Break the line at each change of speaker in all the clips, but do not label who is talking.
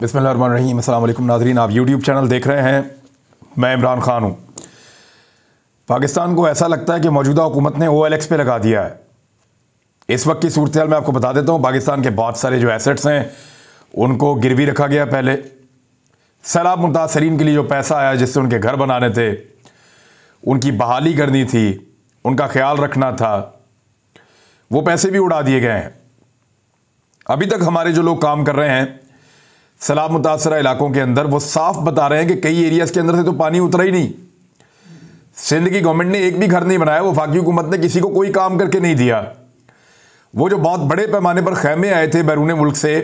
बिसमीम अल्लाम नाजरीन आप यूट्यूब चैनल देख रहे हैं मैं इमरान खान हूँ पाकिस्तान को ऐसा लगता है कि मौजूदा हुकूमत ने ओ एल एक्स पे लगा दिया है इस वक्त की सूरत में आपको बता देता हूँ पाकिस्तान के बहुत सारे जो एसेट्स हैं उनको गिरवी रखा गया पहले सैलाब मुतासरीन के लिए जो पैसा आया जिससे उनके घर बनाने थे उनकी बहाली करनी थी उनका ख्याल रखना था वो पैसे भी उड़ा दिए गए हैं अभी तक हमारे जो लोग काम कर रहे हैं सैलाब मुतासर इलाकों के अंदर वो साफ बता रहे हैं कि कई एरियाज़ के अंदर से तो पानी उतरा ही नहीं सिंध की गवर्नमेंट ने एक भी घर नहीं बनाया वफाकी हुकूमत ने किसी को कोई काम करके नहीं दिया वो जो बहुत बड़े पैमाने पर खैमे आए थे बैरून मुल्क से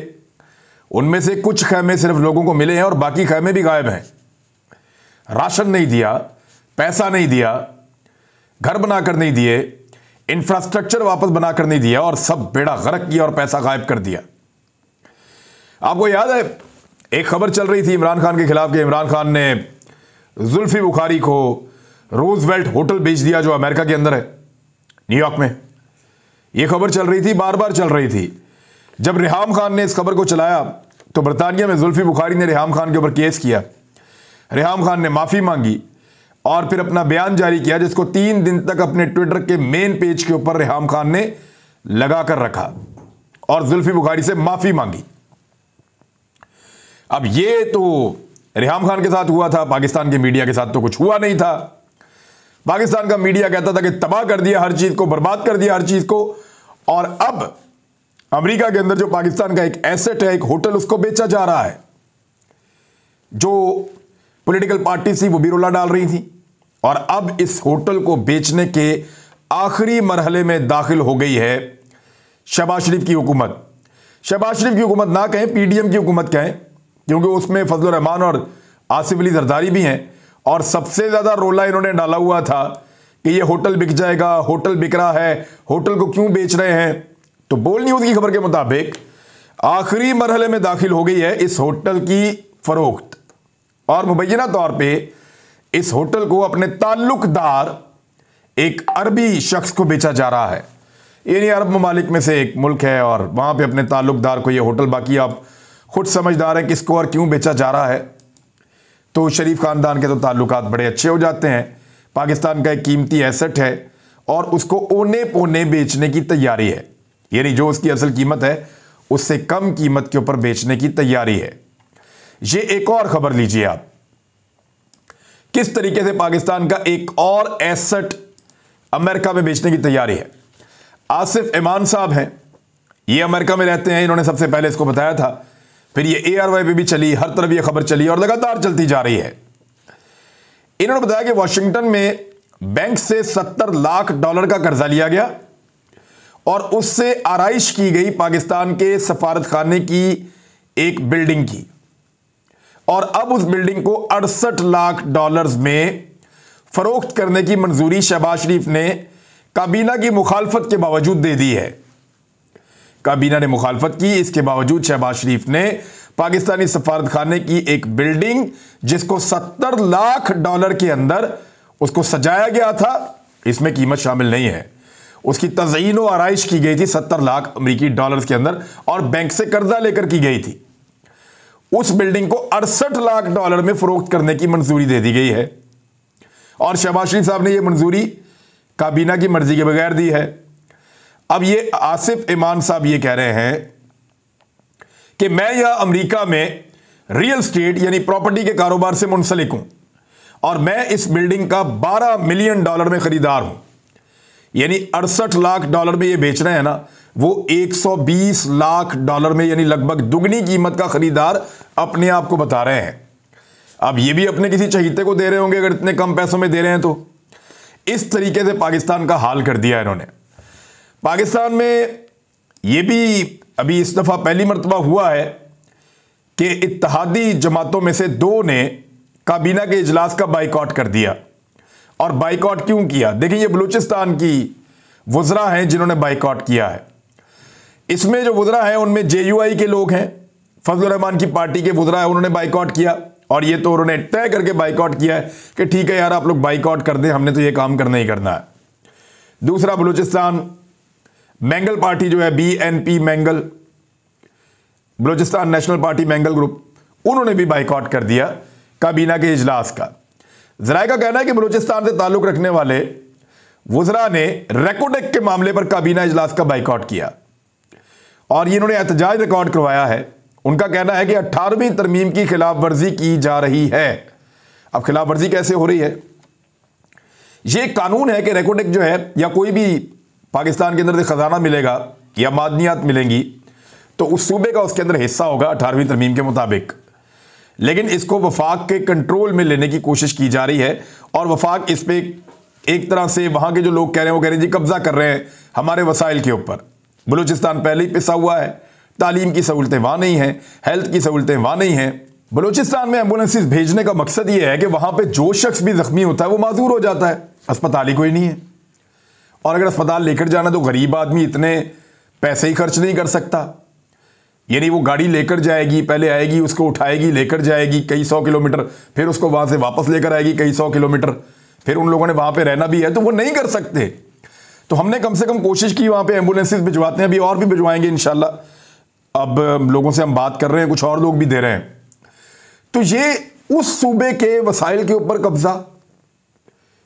उनमें से कुछ खैमे सिर्फ लोगों को मिले हैं और बाकी खैमे भी गायब हैं राशन नहीं दिया पैसा नहीं दिया घर बनाकर नहीं दिए इंफ्रास्ट्रक्चर वापस बनाकर नहीं दिया और सब बेड़ा गर्क किया और पैसा गायब कर दिया आपको याद है एक खबर चल रही थी इमरान खान के खिलाफ कि इमरान खान ने जुल्फी बुखारी को रोजवेल्ट होटल बेच दिया जो अमेरिका के अंदर है न्यूयॉर्क में यह खबर चल रही थी बार बार चल रही थी जब रिहाम खान ने इस खबर को चलाया तो बरतानिया में जुल्फी बुखारी ने रिहाम खान के ऊपर केस किया रिहाम खान ने माफ़ी मांगी और फिर अपना बयान जारी किया जिसको तीन दिन तक अपने ट्विटर के मेन पेज के ऊपर रिहाम खान ने लगा कर रखा और जुल्फी बुखारी से माफ़ी मांगी अब ये तो रिहाम खान के साथ हुआ था पाकिस्तान के मीडिया के साथ तो कुछ हुआ नहीं था पाकिस्तान का मीडिया कहता था कि तबाह कर दिया हर चीज को बर्बाद कर दिया हर चीज को और अब अमेरिका के अंदर जो पाकिस्तान का एक एसेट है एक होटल उसको बेचा जा रहा है जो पॉलिटिकल पार्टी थी वो भी रोला डाल रही थी और अब इस होटल को बेचने के आखिरी मरहले में दाखिल हो गई है शहबाज शरीफ की हुकूमत शहबाज शरीफ की हुकूमत ना कहें पीडीएम की हुकूमत कहें क्योंकि उसमें फजल रहमान और आसिफ अली जरदारी भी हैं और सबसे ज़्यादा रोला इन्होंने डाला हुआ था कि ये होटल बिक जाएगा होटल बिक रहा है होटल को क्यों बेच रहे हैं तो बोल न्यूज़ की खबर के मुताबिक आखिरी मरहले में दाखिल हो गई है इस होटल की फरोख्त और मुबैना तौर पर इस होटल को अपने ताल्लुकदार एक अरबी शख्स को बेचा जा रहा है यानी अरब ममालिक में से एक मुल्क है और वहाँ पे अपने ताल्लुकदार को ये होटल बाकी आप खुद समझदार है किसको और क्यों बेचा जा रहा है तो शरीफ ख़ानदान के तो ताल्लुक बड़े अच्छे हो जाते हैं पाकिस्तान का एक कीमती एसेट है और उसको ओने पोने बेचने की तैयारी है यानी जो उसकी असल कीमत है उससे कम कीमत के ऊपर बेचने की तैयारी है ये एक और खबर लीजिए आप किस तरीके से पाकिस्तान का एक और एसेट अमेरिका में बेचने की तैयारी है आसिफ ईमान साहब हैं ये अमेरिका में रहते हैं इन्होंने सबसे पहले इसको बताया था फिर ये एआरवाई पे भी चली हर तरफ ये खबर चली और लगातार चलती जा रही है इन्होंने बताया कि वॉशिंगटन में बैंक से सत्तर लाख डॉलर का कर्जा लिया गया और उससे आरइश की गई पाकिस्तान के सफारत खाने की एक बिल्डिंग की और अब उस बिल्डिंग को अड़सठ लाख डॉलर्स में फरोख्त करने की मंजूरी शहबाज शरीफ ने काबीना की मुखालफत के बावजूद दे दी है काबीना ने मुखालफत की इसके बावजूद शहबाज शरीफ ने पाकिस्तानी सफारतखाने की एक बिल्डिंग जिसको 70 लाख डॉलर के अंदर उसको सजाया गया था इसमें कीमत शामिल नहीं है उसकी तजयन व आरइश की गई थी सत्तर लाख अमरीकी डॉलर के अंदर और बैंक से कर्जा लेकर की गई थी उस बिल्डिंग को अड़सठ लाख डॉलर में फरोख्त करने की मंजूरी दे दी गई है और शहबाज शरीफ साहब ने यह मंजूरी काबीना की मर्जी के बगैर दी है अब ये आसिफ ईमान साहब ये कह रहे हैं कि मैं यह अमेरिका में रियल स्टेट यानी प्रॉपर्टी के कारोबार से मुंसलिक हूं और मैं इस बिल्डिंग का 12 मिलियन डॉलर में खरीदार हूं यानी अड़सठ लाख डॉलर में ये बेच रहे हैं ना वो 120 लाख डॉलर में यानी लगभग दुगनी कीमत का खरीदार अपने आप को बता रहे हैं अब ये भी अपने किसी चहीते को दे रहे होंगे अगर इतने कम पैसों में दे रहे हैं तो इस तरीके से पाकिस्तान का हाल कर दिया इन्होंने पाकिस्तान में ये भी अभी इस दफ़ा पहली मरतबा हुआ है कि इतिहादी जमातों में से दो ने काबीना के इजलास का बाइकआउट कर दिया और बाइकआउट क्यों किया देखिए ये बलूचिस्तान की वज्रा हैं जिन्होंने बाइकआउट किया है इसमें जो वज्रा हैं उनमें जे के लोग हैं फजल रहमान की पार्टी के वज्रा है उन्होंने बाइकआउट किया और ये तो उन्होंने तय करके बाइकआउट किया है कि ठीक है यार आप लोग बाइकआउट कर दें हमने तो ये काम करना ही करना है दूसरा बलूचिस्तान मैंगल पार्टी जो है BNP Mengal Balochistan national party Mengal group उन्होंने भी बाइकआउट कर दिया काबीना के इजलास का जराय का कहना है कि बलोचिस्तान से ताल्लुक रखने वाले वजरा ने रेकोडेक के मामले पर काबीना इजलास का बाइकआउट किया और ये इन्होंने एहतजाज रिकॉर्ड करवाया है उनका कहना है कि अट्ठारहवीं तरमीम की खिलाफ वर्जी की जा रही है अब खिलाफ वर्जी कैसे हो रही है ये कानून है कि रेकोडेक जो है या कोई भी पाकिस्तान के अंदर से ख़जाना मिलेगा या मादनियात मिलेंगी तो उस सूबे का उसके अंदर हिस्सा होगा अठारहवीं तरमीम के मुताबिक लेकिन इसको वफाक के कंट्रोल में लेने की कोशिश की जा रही है और वफाक इस पर एक तरह से वहाँ के जो लोग कह रहे हैं वो कह रहे हैं जी कब्ज़ा कर रहे हैं हमारे वसाइल के ऊपर बलूचिस्तान पहले ही पिसा हुआ है तालीम की सहूलतें वहाँ नहीं हैं हेल्थ की सहूलतें वहाँ नहीं हैं बलूचिस्तान में एम्बुलेंसिस भेजने का मकसद ये है कि वहाँ पर जो शख्स भी ज़ख्मी होता है वो माजूर हो जाता है अस्पताल ही कोई नहीं है और अगर अस्पताल लेकर जाना तो गरीब आदमी इतने पैसे ही खर्च नहीं कर सकता यानी वो गाड़ी लेकर जाएगी पहले आएगी उसको उठाएगी लेकर जाएगी कई सौ किलोमीटर फिर उसको वहाँ से वापस लेकर आएगी कई सौ किलोमीटर फिर उन लोगों ने वहाँ पर रहना भी है तो वो नहीं कर सकते तो हमने कम से कम कोशिश की वहाँ पर एम्बुलेंसेज भिजवाते हैं अभी और भी भिजवाएंगे इन अब लोगों से हम बात कर रहे हैं कुछ और लोग भी दे रहे हैं तो ये उस सूबे के वसाइल के ऊपर कब्जा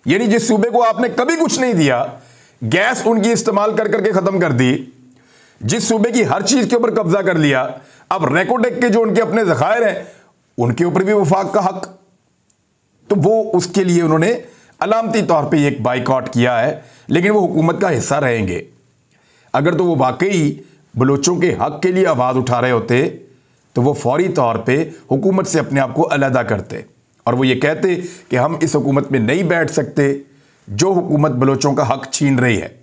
यानी जिस सूबे को आपने कभी कुछ नहीं दिया गैस उनकी इस्तेमाल कर करके खत्म कर दी जिस सूबे की हर चीज के ऊपर कब्जा कर लिया अब रेकोडेक के जो उनके अपने जखायर हैं उनके ऊपर भी वफाक का हक तो वो उसके लिए उन्होंने अलामती तौर पे एक बाइकआउट किया है लेकिन वो हुकूमत का हिस्सा रहेंगे अगर तो वो वाकई बलोचों के हक के लिए आवाज़ उठा रहे होते तो वो फौरी तौर पे हुकूमत से अपने आप को अलहदा करते और वो ये कहते कि हम इस हुकूमत में नहीं बैठ सकते जो हुकूमत बलोचों का हक छीन रही है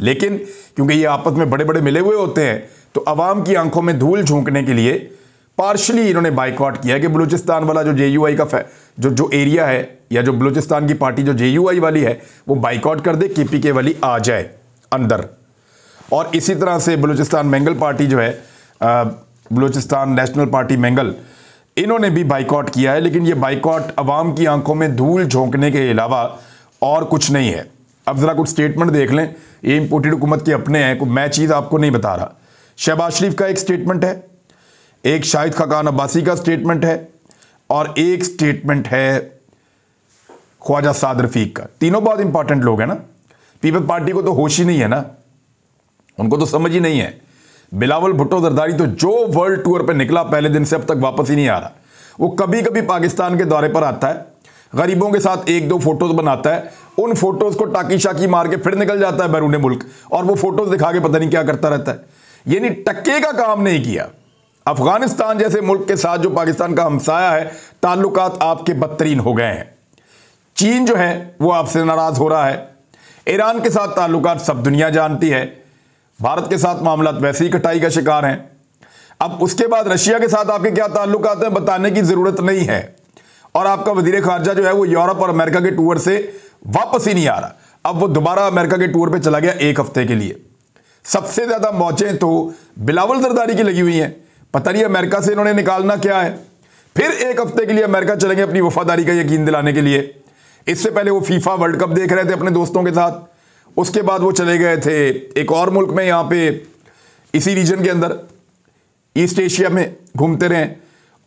लेकिन क्योंकि ये आपस में बड़े बड़े मिले हुए होते हैं तो अवाम की आंखों में धूल झोंकने के लिए पार्शली इन्होंने बाइकआउट किया कि बलूचिस्तान वाला जो जे का जो जो एरिया है या जो बलूचिस्तान की पार्टी जो जे वाली है वो बाइकआउट कर दे के वाली आ जाए अंदर और इसी तरह से बलूचिस्तान मैंगल पार्टी जो है बलूचिस्तान नेशनल पार्टी मैंगल इन्होंने भी बाइकआउट किया है लेकिन ये बाइकआउट अवाम की आंखों में धूल झोंकने के अलावा और कुछ नहीं है अब ज़रा कुछ स्टेटमेंट देख लें ये इंपोर्टेड हुकूमत के अपने हैं मैं चीज़ आपको नहीं बता रहा शहबाज शरीफ का एक स्टेटमेंट है एक शाहिद खकान अब्बासी का स्टेटमेंट है और एक स्टेटमेंट है ख्वाजा साद रफीक का तीनों बहुत इंपॉर्टेंट लोग हैं ना पीपल पार्टी को तो होश ही नहीं है ना उनको तो समझ ही नहीं है बिलावल भुट्टो जरदारी तो जो वर्ल्ड टूर पर निकला पहले दिन से अब तक वापस ही नहीं आ रहा वो कभी कभी पाकिस्तान के दौरे पर आता है गरीबों के साथ एक दो फोटोज बनाता है उन फोटोज को टाकी शाकी मार के फिर निकल जाता है बैरून मुल्क और वो फोटोज दिखा के पता नहीं क्या करता रहता है यानी टक्के का काम नहीं किया अफगानिस्तान जैसे मुल्क के साथ जो पाकिस्तान का हमसाया है ताल्लुक आपके बदतरीन हो गए हैं चीन जो है वो आपसे नाराज हो रहा है ईरान के साथ ताल्लुक सब दुनिया जानती है भारत के साथ मामला वैसे ही कटाई का शिकार हैं अब उसके बाद रशिया के साथ आपके क्या ताल्लुक हैं बताने की ज़रूरत नहीं है और आपका वजीर खारजा जो है वो यूरोप और अमेरिका के टूर से वापस ही नहीं आ रहा अब वो दोबारा अमेरिका के टूर पे चला गया एक हफ्ते के लिए सबसे ज्यादा मौचें तो बिलावल जरदारी की लगी हुई हैं पता नहीं अमेरिका से इन्होंने निकालना क्या है फिर एक हफ्ते के लिए अमेरिका चलेंगे अपनी वफादारी का यकीन दिलाने के लिए इससे पहले वो फीफा वर्ल्ड कप देख रहे थे अपने दोस्तों के साथ उसके बाद वो चले गए थे एक और मुल्क में यहाँ पे इसी रीजन के अंदर ईस्ट एशिया में घूमते रहे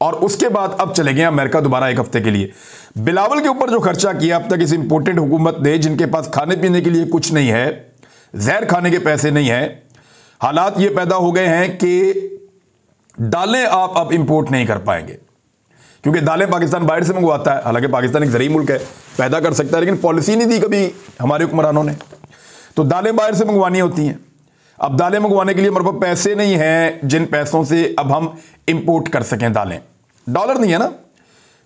और उसके बाद अब चले गए अमेरिका दोबारा एक हफ्ते के लिए बिलावल के ऊपर जो खर्चा किया अब तक इस इंपोर्टेंट हुकूमत ने जिनके पास खाने पीने के लिए कुछ नहीं है जहर खाने के पैसे नहीं है हालात ये पैदा हो गए हैं कि दालें आप अब इंपोर्ट नहीं कर पाएंगे क्योंकि दालें पाकिस्तान बाहर से मंगवाता है हालांकि पाकिस्तान एक जरिए मुल्क है पैदा कर सकता है लेकिन पॉलिसी नहीं दी कभी हमारे हुक्मरानों ने तो दालें बाहर से मंगवानी होती हैं अब दालें मंगवाने के लिए हमारे पास पैसे नहीं हैं जिन पैसों से अब हम इंपोर्ट कर सकें दालें डॉलर नहीं है ना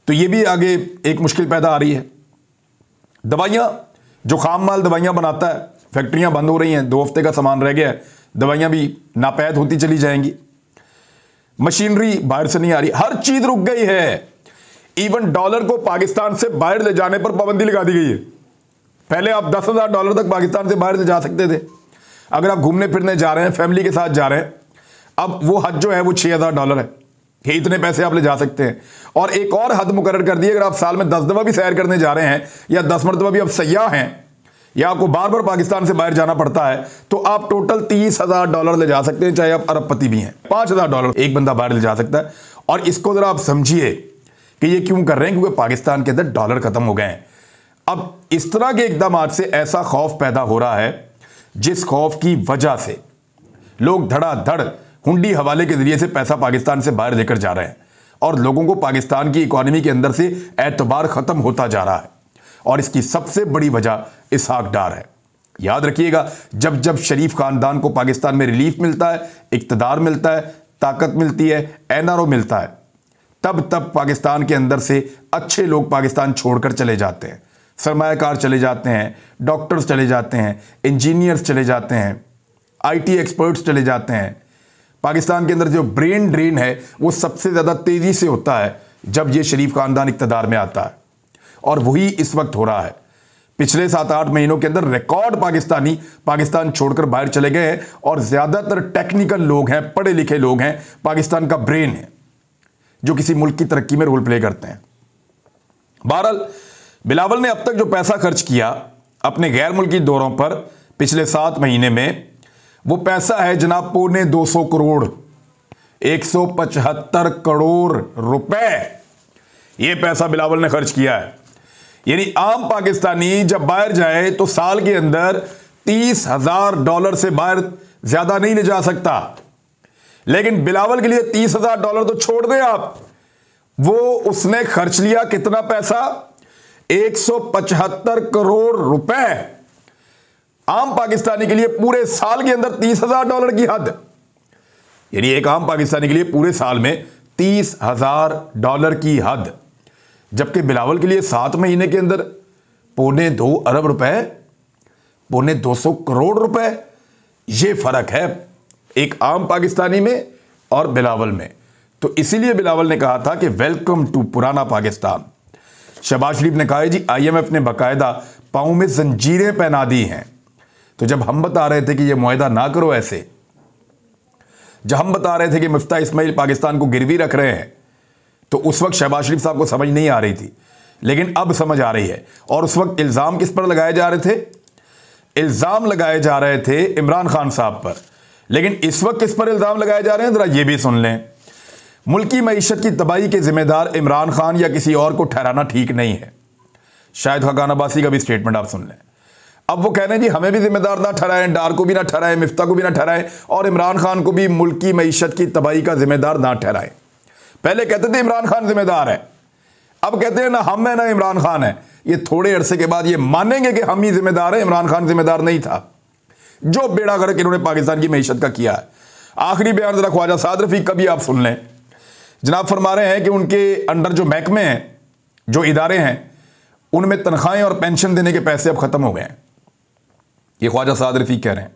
तो ये भी आगे एक मुश्किल पैदा आ रही है दवाइयाँ जो खाम माल दवाइयाँ बनाता है फैक्ट्रियाँ बंद हो रही हैं दो हफ्ते का सामान रह गया है दवाइयाँ भी नापैद होती चली जाएंगी मशीनरी बाहर से नहीं आ रही हर चीज़ रुक गई है इवन डॉलर को पाकिस्तान से बाहर ले जाने पर पाबंदी लगा दी गई है पहले आप दस हज़ार डॉलर तक पाकिस्तान से बाहर ले जा सकते थे अगर आप घूमने फिरने जा रहे हैं फैमिली के साथ जा रहे हैं अब वो हद जो है वो छः हज़ार डॉलर है कि इतने पैसे आप ले जा सकते हैं और एक और हद मुकर कर दी अगर आप साल में दस दफा भी सैर करने जा रहे हैं या दस मरतबा भी आप सयाह हैं या आपको बार बार पाकिस्तान से बाहर जाना पड़ता है तो आप टोटल तीस हजार डॉलर ले जा सकते हैं चाहे आप अरबपति भी हैं पांच हजार डॉलर एक बंदा बाहर ले जा सकता है और इसको जरा आप समझिए कि ये क्यों कर रहे हैं क्योंकि पाकिस्तान के अंदर डॉलर खत्म हो गए हैं अब इस तरह के इकदाम से ऐसा खौफ पैदा हो रहा है जिस खौफ की वजह से लोग धड़ाधड़ हुंडी हवाले के जरिए से पैसा पाकिस्तान से बाहर लेकर जा रहे हैं और लोगों को पाकिस्तान की इकोनॉमी के अंदर से एतबार ख़त्म होता जा रहा है और इसकी सबसे बड़ी वजह इसहाक डार है याद रखिएगा जब जब शरीफ खानदान को पाकिस्तान में रिलीफ मिलता है इकतदार मिलता है ताकत मिलती है एन मिलता है तब तब पाकिस्तान के अंदर से अच्छे लोग पाकिस्तान छोड़कर चले जाते हैं सरमाकार चले जाते हैं डॉक्टर्स चले जाते हैं इंजीनियर्स चले जाते हैं आईटी एक्सपर्ट्स चले जाते हैं पाकिस्तान के अंदर जो ब्रेन ड्रेन है वो सबसे ज़्यादा तेज़ी से होता है जब ये शरीफ खानदान इकतदार में आता है और वही इस वक्त हो रहा है पिछले सात आठ महीनों के अंदर रिकॉर्ड पाकिस्तानी पाकिस्तान छोड़कर बाहर चले गए हैं और ज़्यादातर टेक्निकल लोग हैं पढ़े लिखे लोग हैं पाकिस्तान का ब्रेन है जो किसी मुल्क की तरक्की में रोल प्ले करते हैं बहरहाल बिलावल ने अब तक जो पैसा खर्च किया अपने गैर मुल्की दौरों पर पिछले सात महीने में वो पैसा है जनाब पौने 200 करोड़ 175 करोड़ रुपए ये पैसा बिलावल ने खर्च किया है यानी आम पाकिस्तानी जब बाहर जाए तो साल के अंदर तीस हजार डॉलर से बाहर ज्यादा नहीं ले जा सकता लेकिन बिलावल के लिए तीस हजार डॉलर तो छोड़ दें आप वो उसने खर्च लिया कितना पैसा एक सौ पचहत्तर करोड़ रुपए आम पाकिस्तानी के लिए पूरे साल के अंदर तीस हजार डॉलर की हद यानी एक आम पाकिस्तानी के लिए पूरे साल में तीस हजार डॉलर की हद जबकि बिलावल के लिए सात महीने के अंदर पौने दो अरब रुपए पौने दो सौ करोड़ रुपए यह फर्क है एक आम पाकिस्तानी में और बिलावल में तो इसीलिए बिलावल ने कहा था कि वेलकम टू पुराना पाकिस्तान शबाज शरीफ ने कहा जी आईएमएफ ने बाकायदा पाँव में जंजीरें पहना दी हैं तो जब हम बता रहे थे कि ये माहा ना करो ऐसे जब हम बता रहे थे कि मुफ्ता इस्माइल पाकिस्तान को गिरवी रख रहे हैं तो उस वक्त शहबाज शरीफ साहब को समझ नहीं आ रही थी लेकिन अब समझ आ रही है और उस वक्त इल्ज़ाम किस पर लगाए जा रहे थे इल्ज़ाम लगाए जा रहे थे इमरान खान साहब पर लेकिन इस वक्त किस पर इल्ज़ाम लगाए जा रहे हैं ज़रा ये भी सुन लें मुल्की मीशत की तबाही के ज़िम्मेदार इमरान खान या किसी और को ठहराना ठीक नहीं है शायद खकान अब्बासी का भी स्टेटमेंट आप सुन लें अब वो कह रहे हैं जी हमें भी जिम्मेदार ना ठहराएं डार को भी ना ठहराएं मिफ्ता को भी ना ठहराएं और इमरान खान को भी मुल्क की मीशत की तबाही का जिम्मेदार ना ठहराएं पहले कहते थे इमरान खान जिम्मेदार है अब कहते हैं ना हम है ना इमरान खान है ये थोड़े अरसे के बाद ये मानेंगे कि हम ही जिम्मेदार हैं इमरान खान जिम्मेदार नहीं था जो बेड़ा करके इन्होंने पाकिस्तान की मीशत का किया है आखिरी बयान जरा ख्वाजा साद रफी कभी आप सुन लें जनाब फरमा रहे हैं कि उनके अंडर जो महकमे हैं जो इदारे हैं उनमें तनख्वाहें और पेंशन देने के पैसे अब ख़त्म हो गए हैं ये ख्वाजा साद रफीक कह रहे हैं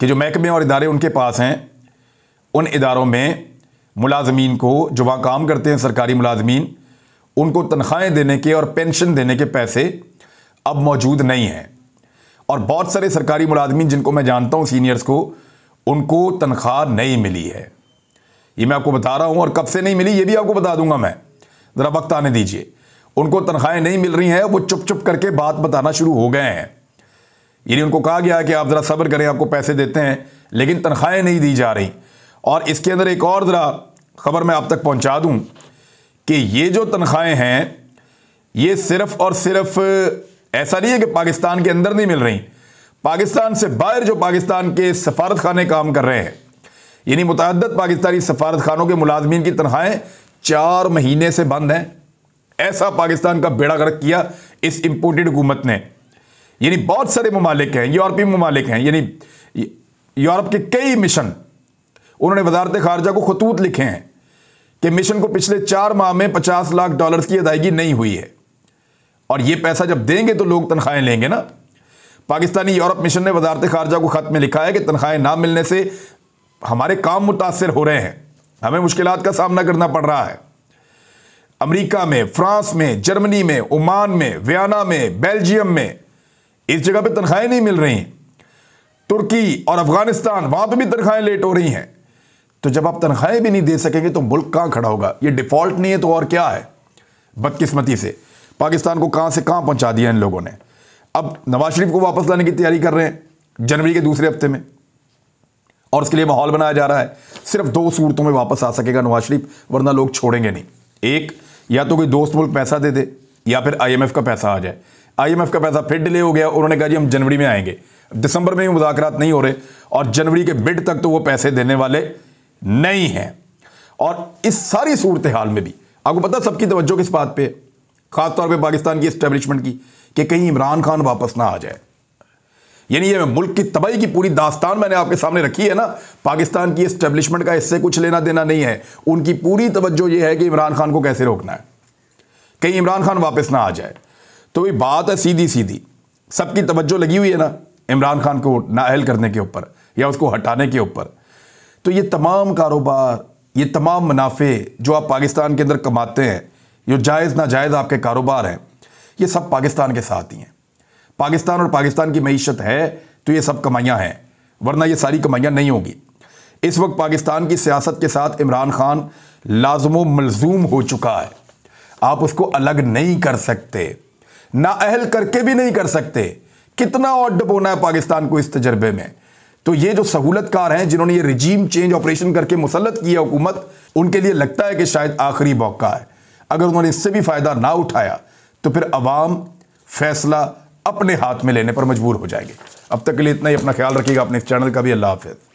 कि जो महकमे और इदारे उनके पास हैं उन इदारों में मुलाजमीन को जो वहाँ काम करते हैं सरकारी मुलाजमीन उनको तनख्वाहें देने के और पेंशन देने के पैसे अब मौजूद नहीं हैं और बहुत सारे सरकारी मुलाजमीन जिनको मैं जानता हूँ सीनियर्स को उनको तनख्वाह नहीं मिली है ये मैं आपको बता रहा हूँ और कब से नहीं मिली ये भी आपको बता दूंगा मैं ज़रा वक्त आने दीजिए उनको तनख्वाहें नहीं मिल रही हैं वो चुप चुप करके बात बताना शुरू हो गए हैं यानी उनको कहा गया कि आप ज़रा सब्र करें आपको पैसे देते हैं लेकिन तनख्वाहें नहीं दी जा रही और इसके अंदर एक और ज़रा ख़बर मैं आप तक पहुंचा दूं कि ये जो तनख्वाहें हैं ये सिर्फ और सिर्फ ऐसा नहीं है कि पाकिस्तान के अंदर नहीं मिल रही पाकिस्तान से बाहर जो पाकिस्तान के सफारत खाने काम कर रहे हैं यानी मुतद पाकिस्तानी सफारत खानों के मुलाजमीन की तनख्वाहें चार महीने से बंद हैं ऐसा पाकिस्तान का बेड़ा गर्क किया इस इम्पोर्टेड हुकूमत ने यानी बहुत सारे ममालिक हैं यूरोपीय ममालिक हैं यानी यूरोप के कई मिशन उन्होंने वजारत खारजा को खतूत लिखे हैं कि मिशन को पिछले चार माह में पचास लाख डॉलर की अदायगी नहीं हुई है और ये पैसा जब देंगे तो लोग तनख्वाहें लेंगे ना पाकिस्तानी यूरोप मिशन ने वजारत खारजा को ख़त में लिखा है कि तनख्वाहें ना मिलने से हमारे काम मुतासर हो रहे हैं हमें मुश्किल का सामना करना पड़ रहा है अमरीका में फ्रांस में जर्मनी में ओमान में वियाना में बेल्जियम में इस जगह पे तनख्वाहें नहीं मिल रही तुर्की और अफगानिस्तान वहां पर भी तनख्वाहें लेट हो रही हैं तो जब आप तनख्वाहें भी नहीं दे सकेंगे तो मुल्क कहां खड़ा होगा ये डिफॉल्ट नहीं है तो और क्या है बदकिस्मती से पाकिस्तान को कहां से कहां पहुंचा दिया इन लोगों ने अब नवाज शरीफ को वापस लाने की तैयारी कर रहे हैं जनवरी के दूसरे हफ्ते में और उसके लिए माहौल बनाया जा रहा है सिर्फ दो सूरतों में वापस आ सकेगा नवाज शरीफ वरना लोग छोड़ेंगे नहीं एक या तो कोई दोस्त मुल्क पैसा दे दे या फिर आईएमएफ का पैसा आ जाए आईएमएफ का पैसा फिर डिले हो गया उन्होंने कहा जी हम जनवरी में आएंगे दिसंबर में भी मुजाकरात नहीं हो रहे और जनवरी के बिड तक तो वो पैसे देने वाले नहीं हैं और इस सारी सूरत हाल में भी आपको पता सबकी तवज्जो किस बात पर खासतौर पर पाकिस्तान की इस्टेब्लिशमेंट की कि कहीं इमरान खान वापस ना आ जाए यानी ये मुल्क की तबाही की पूरी दास्तान मैंने आपके सामने रखी है ना पाकिस्तान की इस्टेब्लिशमेंट का इससे कुछ लेना देना नहीं है उनकी पूरी तवज्जो ये है कि इमरान खान को कैसे रोकना है कहीं इमरान खान वापस ना आ जाए तो ये बात है सीधी सीधी सबकी तवज्जो लगी हुई है ना इमरान खान को नाअहल करने के ऊपर या उसको हटाने के ऊपर तो ये तमाम कारोबार ये तमाम मुनाफे जो आप पाकिस्तान के अंदर कमाते हैं जो जायज़ नाजायज़ आपके कारोबार हैं ये सब पाकिस्तान के साथ ही हैं पाकिस्तान और पाकिस्तान की मीशत है तो ये सब कमाइयाँ हैं वरना ये सारी कमाइयाँ नहीं होगी इस वक्त पाकिस्तान की सियासत के साथ इमरान खान लाजमो मलजूम हो चुका है आप उसको अलग नहीं कर सकते अहल करके भी नहीं कर सकते कितना ऑड होना है पाकिस्तान को इस तजर्बे में तो ये जो सहूलतकार हैं जिन्होंने ये रिजीम चेंज ऑपरेशन करके मुसलत की है हुकूमत उनके लिए लगता है कि शायद आखिरी मौका है अगर उन्होंने इससे भी फ़ायदा ना उठाया तो फिर आवाम फैसला अपने हाथ में लेने पर मजबूर हो जाएंगे अब तक के लिए इतना ही अपना ख्याल रखिएगा अपने चैनल का भी अल्लाह हाफिज़